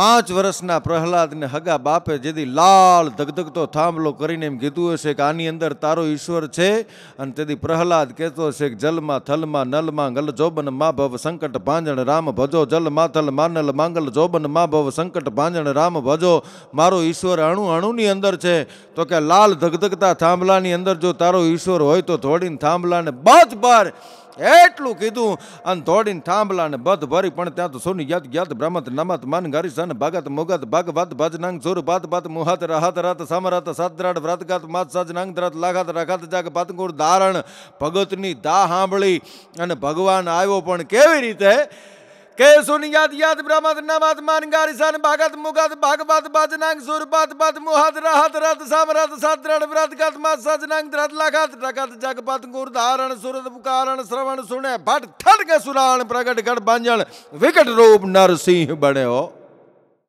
પાંચ વર્ષના પ્રહલાદને હગા બાપે જેથી લાલ ધગધગતો થાંભલો કરીને એમ કીધું હશે કે આની અંદર તારો ઈશ્વર છે અને તેથી પ્રહલાદ કહેતો હશે કે જલમાં થલમાં નલમાં ગલ જોબન મા ભવ સંકટ ભાંજણ રામ ભજો જલ માથલ માનલ માંગલ જોબન મા ભવ સંકટ ભાંજણ રામ ભજો મારો ઈશ્વર અણુ અણુની અંદર છે તો કે લાલ ધગધગતા થાંભલાની અંદર જો તારો ઈશ્વર હોય તો થોડીને થાંભલાને બાજ બાર એટલું કીધું અને ધોડીને થાંભલા ને બધ ભરી પણ ત્યાં તો સોની યાદ જ્ઞાત બ્રહ્મત નમત મન ગરી સન ભગત મુગત ભગવત ભજનાંગ સુર ભાત ભાત મુહત રહત રથ સમરત સદ્રઢ વ્રતગત માત સજ નાંગ દ્રત લાગત રખત જાગ પતંગુર ધારણ ભગતની દા સાંભળી અને ભગવાન આવ્યો પણ કેવી રીતે ਕੇ ਸੁਨਿਆਦ ਯਾਦ ਬ੍ਰਹਮਤ ਨਾਮਤ ਮਾਨਗਾਰੀ ਸਨ ਭਗਤ ਮੁਗਤ ਭਗਵਤ ਬਜਨੰਗ ਸੁਰਪਤ ਪਤ ਮੋਹਦ ਰਹਤ ਰਤ ਸਮਰਤ ਸਤਰਣ ਵਰਤ ਗਤ ਮਾ ਸਜਨੰਗ ਦਰਤ ਲਖਤ ਰਗਤ ਜਗਪਤ ਗੁਰ ਧਾਰਨ ਸੁਰਤ ਪੁਕਾਰਨ ਸ਼ਰਵਣ ਸੁਣੇ ਭਟ ਠੜ ਕੇ ਸੁਰਾਣ ਪ੍ਰਗਟ ਗੜ ਬਾਂਝਣ ਵਿਕਟ ਰੂਪ ਨਰਸਿੰਹ ਬਣਿਓ